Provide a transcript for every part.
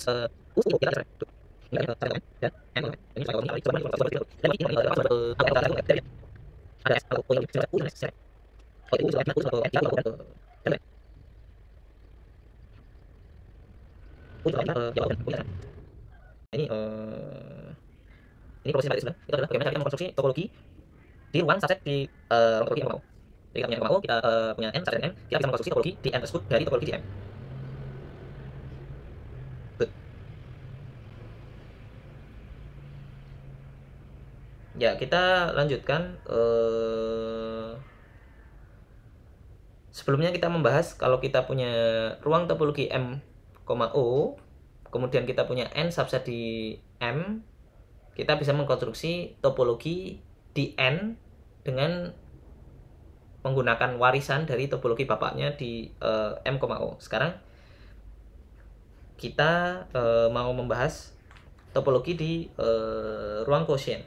ini ini proses dari sudah itu adalah bagaimana cara kita mengkonstruksi topologi di ruang subset di uh, topologi yang kita mau. Jadi kita punya mau, kita uh, punya n subset n, kita bisa mengkonstruksi topologi di n tersebut dari topologi di m. ya kita lanjutkan uh, sebelumnya kita membahas kalau kita punya ruang topologi M, O kemudian kita punya N subset di M kita bisa mengkonstruksi topologi di N dengan menggunakan warisan dari topologi bapaknya di uh, M, O. Sekarang kita uh, mau membahas topologi di uh, ruang quotient.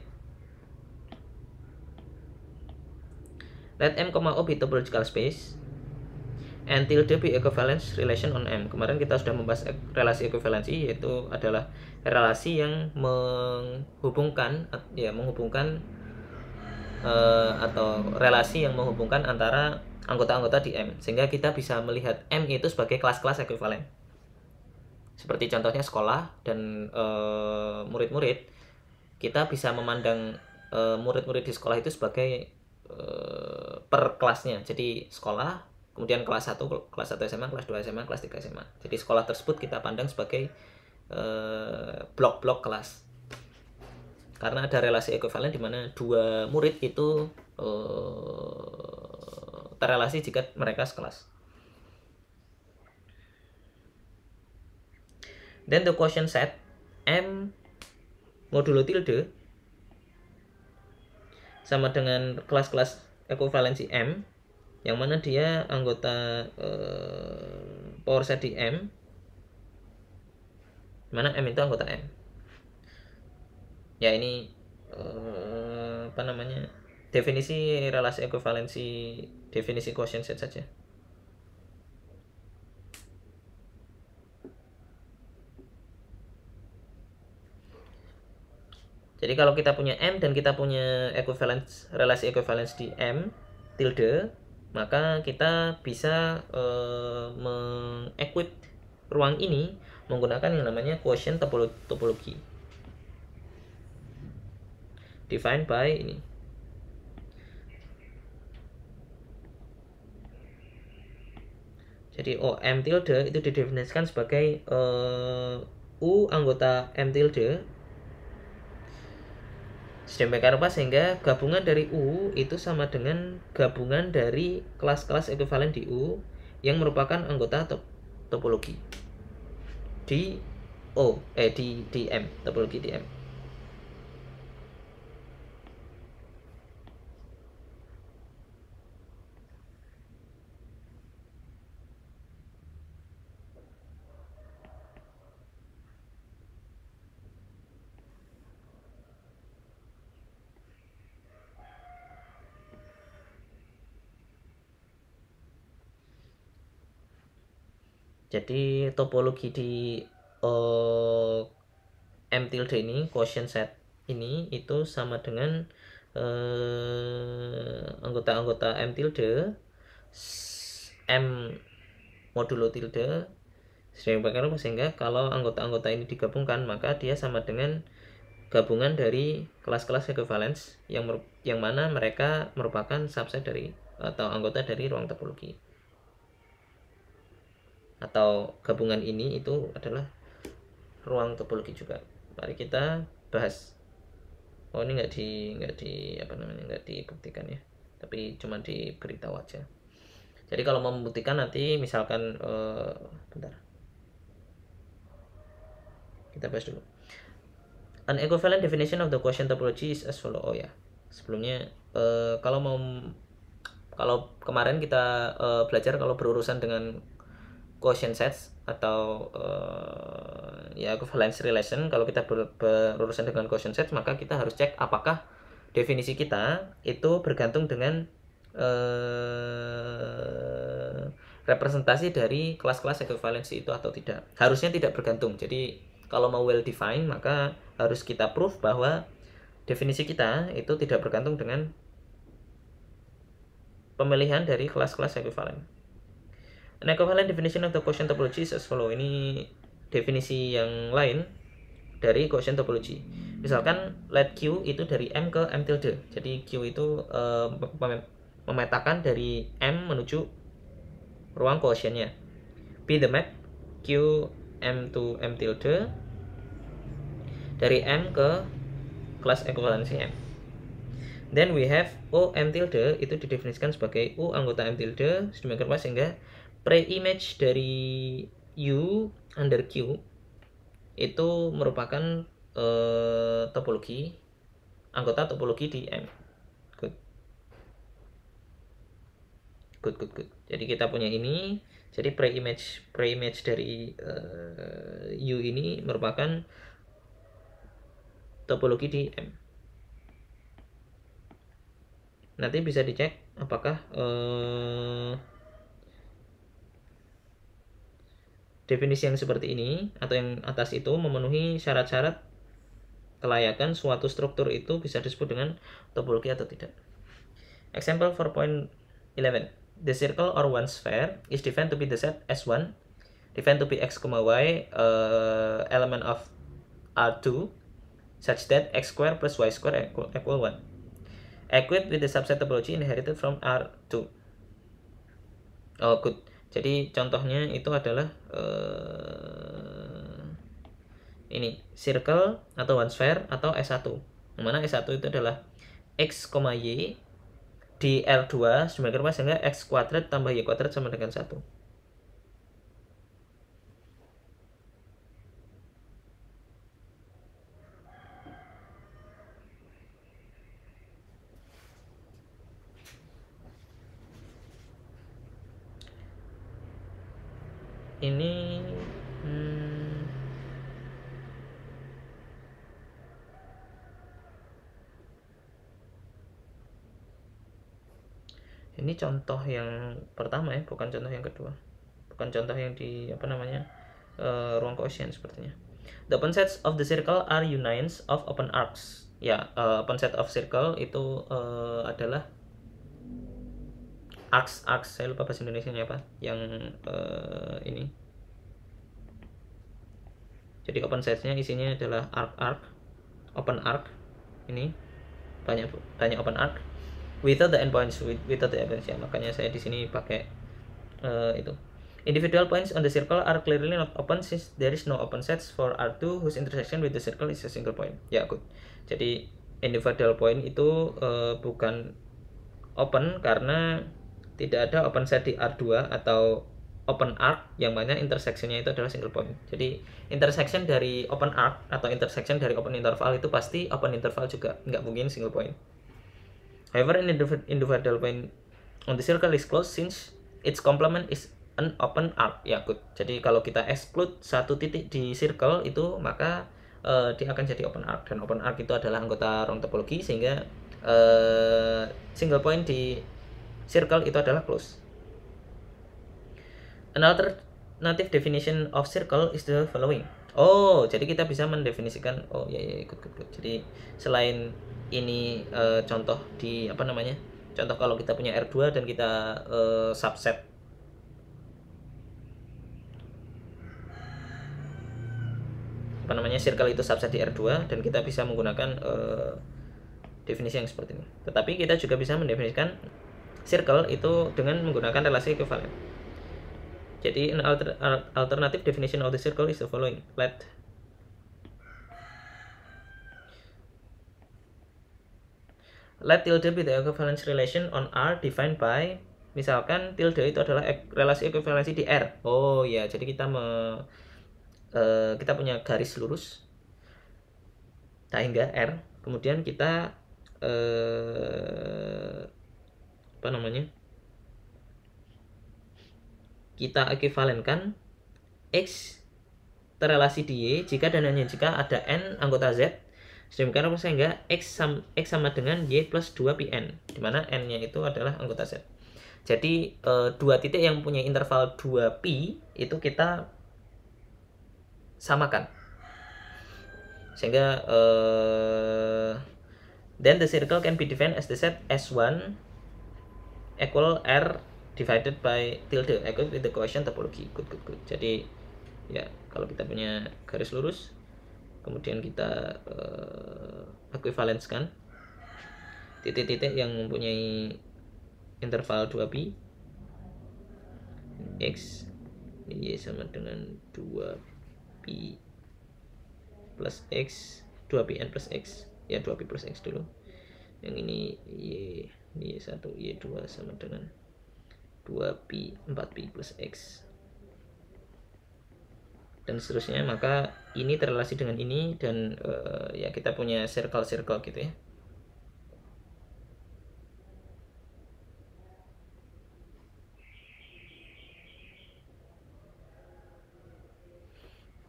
Let M, O be topological space until tilde be equivalence relation on M. Kemarin kita sudah membahas relasi ekuivalensi yaitu adalah relasi yang menghubungkan ya menghubungkan uh, atau relasi yang menghubungkan antara anggota-anggota di M sehingga kita bisa melihat M itu sebagai kelas-kelas ekuivalen. Seperti contohnya sekolah dan eh, murid-murid uh, kita bisa memandang eh, murid-murid uh, di sekolah itu sebagai per kelasnya. Jadi sekolah, kemudian kelas 1, kelas 1 SMA, kelas 2 SMA, kelas 3 SMA. Jadi sekolah tersebut kita pandang sebagai eh, blok-blok eh, kelas. Karena ada relasi ekuivalen di mana dua murid itu eh, terrelasi jika mereka sekelas. Then the question set M modulo tilde sama dengan kelas-kelas ekuivalensi M yang mana dia anggota eh, power set di M mana M itu anggota M ya ini eh, apa namanya definisi relasi ekuivalensi definisi quotient set saja Jadi kalau kita punya M dan kita punya equivalence relasi equivalence di M tilde, maka kita bisa e, eh, mengequip ruang ini menggunakan yang namanya quotient topologi. Defined by ini. Jadi OM oh, tilde itu didefinisikan sebagai e, U anggota M tilde sedemikian Eropa sehingga gabungan dari U itu sama dengan gabungan dari kelas-kelas ekuivalen di U yang merupakan anggota top topologi di O eh di di M topologi di M. jadi topologi di uh, M tilde ini quotient set ini itu sama dengan eh, anggota-anggota uh, M tilde M modulo tilde sehingga kalau anggota-anggota ini digabungkan maka dia sama dengan gabungan dari kelas-kelas equivalence yang yang mana mereka merupakan subset dari atau anggota dari ruang topologi atau gabungan ini itu adalah ruang topologi juga mari kita bahas oh ini nggak di nggak di apa namanya nggak dibuktikan ya tapi cuma diberitahu aja jadi kalau mau membuktikan nanti misalkan uh, bentar kita bahas dulu an equivalent definition of the quotient topology is as follow oh ya sebelumnya uh, kalau mau kalau kemarin kita uh, belajar kalau berurusan dengan quotient sets atau uh, ya equivalence relation kalau kita ber berurusan dengan quotient sets maka kita harus cek apakah definisi kita itu bergantung dengan uh, representasi dari kelas-kelas equivalence itu atau tidak harusnya tidak bergantung jadi kalau mau well defined maka harus kita proof bahwa definisi kita itu tidak bergantung dengan pemilihan dari kelas-kelas equivalence An equivalent definition of the quotient topology is as follow. Ini definisi yang lain dari quotient topology. Misalkan let Q itu dari M ke M tilde. Jadi Q itu uh, memetakan dari M menuju ruang quotientnya. Be the map Q M to M tilde dari M ke kelas equivalensi M. Then we have O M tilde itu didefinisikan sebagai U anggota M tilde sedemikian rupa sehingga pre-image dari U under Q itu merupakan uh, topologi anggota topologi di M. Good. Good, good, good. Jadi kita punya ini, jadi pre-image pre-image dari uh, U ini merupakan topologi di M. Nanti bisa dicek apakah uh, Definisi yang seperti ini atau yang atas itu memenuhi syarat-syarat kelayakan suatu struktur itu bisa disebut dengan topologi atau tidak. Example 4.11. The circle or one sphere is defined to be the set S1 defined to be x, y uh, element of R2 such that x square plus y square equal, equal 1. Equipped with the subset topology inherited from R2. Oh, good. Jadi contohnya itu adalah uh, ini circle atau one sphere atau S1. mana S1 itu adalah X, Y di R2 sebagai rumah sehingga X kuadrat tambah Y kuadrat sama dengan 1. ini hmm, ini contoh yang pertama ya bukan contoh yang kedua bukan contoh yang di apa namanya uh, ruang koesien sepertinya the open sets of the circle are unions of open arcs ya yeah, uh, open set of circle itu uh, adalah aks aks saya lupa bahasa Indonesia nya apa yang uh, ini jadi open size nya isinya adalah arc arc open arc ini banyak tanya open arc without the endpoints without the endpoints ya makanya saya di sini pakai uh, itu Individual points on the circle are clearly not open since there is no open sets for R2 whose intersection with the circle is a single point. Ya, good. Jadi individual point itu uh, bukan open karena tidak ada open set di R2 atau open arc yang mana intersectionnya itu adalah single point jadi intersection dari open arc atau intersection dari open interval itu pasti open interval juga nggak mungkin single point however an individual point on the circle is closed since its complement is an open arc ya good jadi kalau kita exclude satu titik di circle itu maka uh, dia akan jadi open arc dan open arc itu adalah anggota rong topologi sehingga uh, single point di circle itu adalah close. Another native definition of circle is the following. Oh, jadi kita bisa mendefinisikan oh ya ya ikut ikut. Jadi selain ini e, contoh di apa namanya? Contoh kalau kita punya R2 dan kita e, subset apa namanya circle itu subset di R2 dan kita bisa menggunakan uh, definisi yang seperti ini. Tetapi kita juga bisa mendefinisikan circle itu dengan menggunakan relasi ekuivalen. Jadi an alter, alternative definition of the circle is the following. Let Let tilde be the equivalence relation on R defined by misalkan tilde itu adalah ek, relasi ekuivalensi di R. Oh ya, jadi kita me, uh, kita punya garis lurus sehingga nah, R. Kemudian kita eh, apa namanya kita ekivalenkan x terrelasi di y jika dan hanya jika ada n anggota z sedemikian rupa sehingga x sama, x sama dengan y plus 2 pn dimana n nya itu adalah anggota z jadi e, dua titik yang punya interval 2 pi itu kita samakan sehingga e, then the circle can be defined as the set S1 equal R divided by tilde equal with the quotient topology good good good jadi ya kalau kita punya garis lurus kemudian kita uh, eh, equivalence kan titik-titik yang mempunyai interval 2pi x y sama dengan 2pi plus x 2 n plus x ya 2 b plus x dulu yang ini y Y1, Y2 sama dengan 2pi 4pi plus X dan seterusnya maka ini terrelasi dengan ini dan uh, ya kita punya circle-circle gitu ya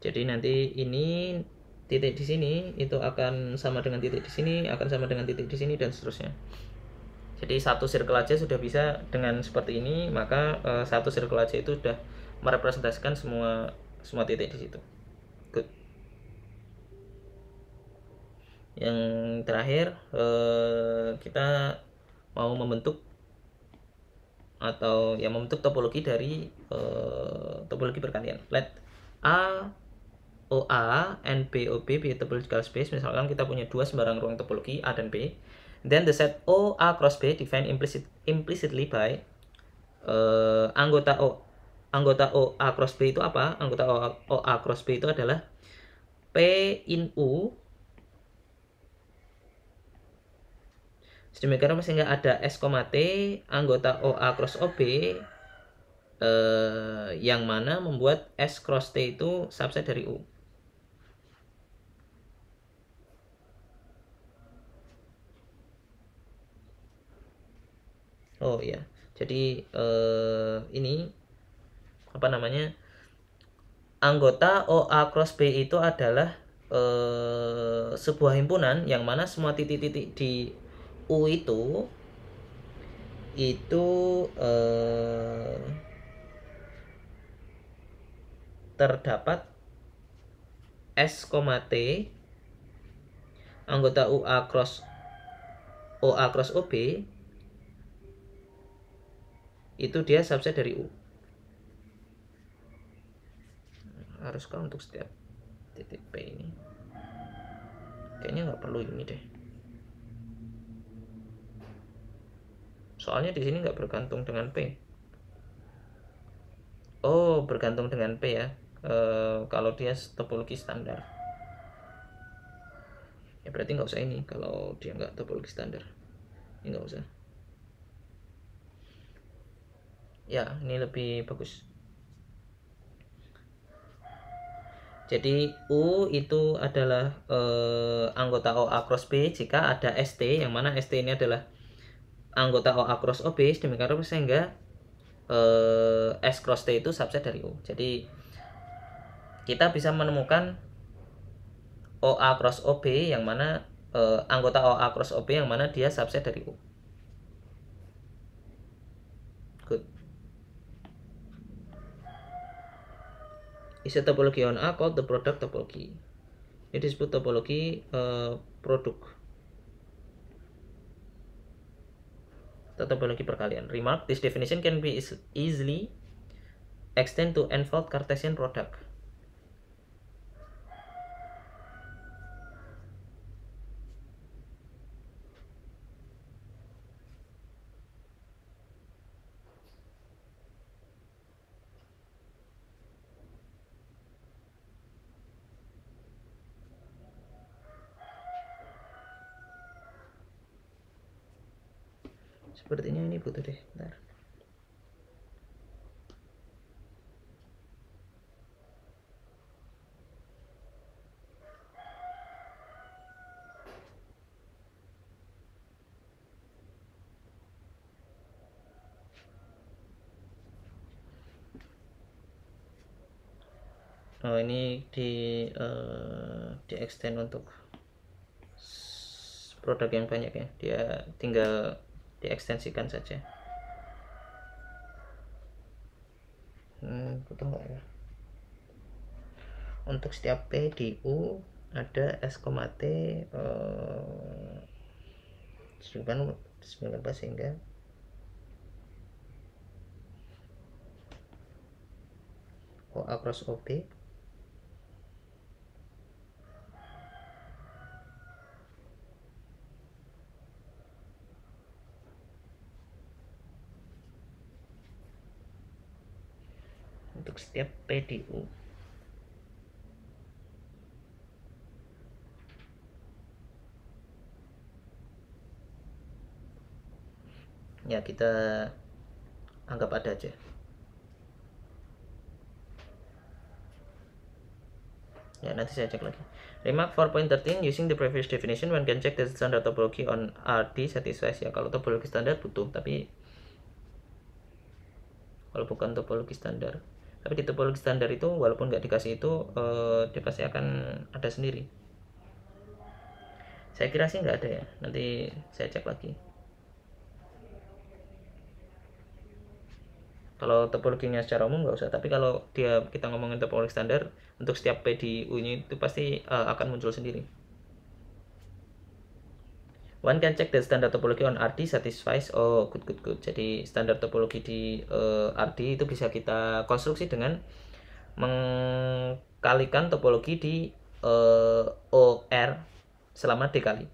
jadi nanti ini titik di sini itu akan sama dengan titik di sini akan sama dengan titik di sini dan seterusnya jadi satu circle aja sudah bisa dengan seperti ini, maka uh, satu circle aja itu sudah merepresentasikan semua semua titik di situ. Good. Yang terakhir uh, kita mau membentuk atau yang membentuk topologi dari uh, topologi perkalian. Let A OA and B OB topological space misalkan kita punya dua sembarang ruang topologi A dan B Then the set O oh, A cross B defined implicit, implicitly by uh, anggota O. Anggota O A cross B itu apa? Anggota O, o A cross B itu adalah P in U sedemikian masih nggak ada S, T anggota O A cross O B eh, yang mana membuat S cross T itu subset dari U. oh ya jadi eh, ini apa namanya anggota OA cross B itu adalah eh, sebuah himpunan yang mana semua titik-titik di U itu itu eh, terdapat S, T anggota UA cross OA cross OB itu dia subset dari U haruskah untuk setiap titik P ini kayaknya nggak perlu ini deh soalnya di sini nggak bergantung dengan P oh bergantung dengan P ya e, kalau dia topologi standar ya berarti nggak usah ini kalau dia nggak topologi standar ini nggak usah ya ini lebih bagus Jadi U itu adalah eh, anggota OA cross B jika ada ST yang mana ST ini adalah anggota OA cross OB demikian rupa sehingga eh, S cross T itu subset dari U. Jadi kita bisa menemukan OA cross OB yang mana eh, anggota OA cross OB yang mana dia subset dari U. is a topology on A called the product topology. It is put topologi uh, produk. Atau topologi perkalian. Remark, this definition can be easily extend to n-fold Cartesian product. sepertinya ini butuh deh bentar Oh ini di uh, di extend untuk produk yang banyak ya. Dia tinggal diekstensikan saja hmm, ya untuk setiap P di U ada S, T eh, sembilan belas sehingga o across op untuk setiap PDU. Ya, kita anggap ada aja. ya nanti saya cek lagi remark 4.13 using the previous definition one can check the standard topology on RD satisfies ya kalau topologi standar butuh tapi kalau bukan topologi standar tapi di topologi standar itu walaupun nggak dikasih itu eh, dia pasti akan ada sendiri saya kira sih nggak ada ya nanti saya cek lagi kalau topologinya secara umum nggak usah tapi kalau dia kita ngomongin topologi standar untuk setiap PDU nya itu pasti uh, akan muncul sendiri One can check the standard topology on RD satisfies. Oh, good, good, good. Jadi standar topologi di uh, eh, RD itu bisa kita konstruksi dengan mengkalikan topologi di uh, eh, OR selama D kali.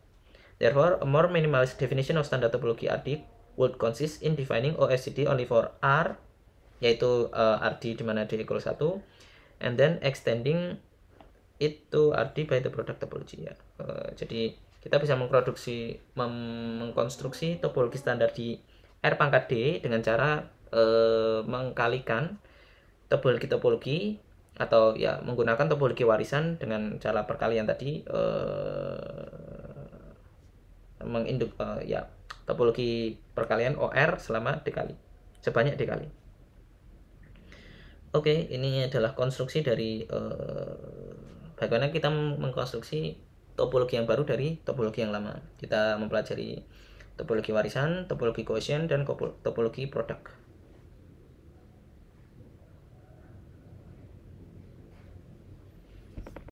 Therefore, a more minimalist definition of standard topology RD would consist in defining OSCD only for R, yaitu uh, eh, RD di mana D equal 1, and then extending it to RD by the product topology. Ya. Uh, jadi, kita bisa memproduksi mem mengkonstruksi topologi standar di R pangkat D dengan cara e, mengkalikan topologi-topologi atau ya menggunakan topologi warisan dengan cara perkalian tadi e, eh, menginduk e, eh, ya topologi perkalian OR selama dikali sebanyak dikali. Oke, ini adalah konstruksi dari bagaimana kita mengkonstruksi topologi yang baru dari topologi yang lama. Kita mempelajari topologi warisan, topologi quotient, dan topologi produk.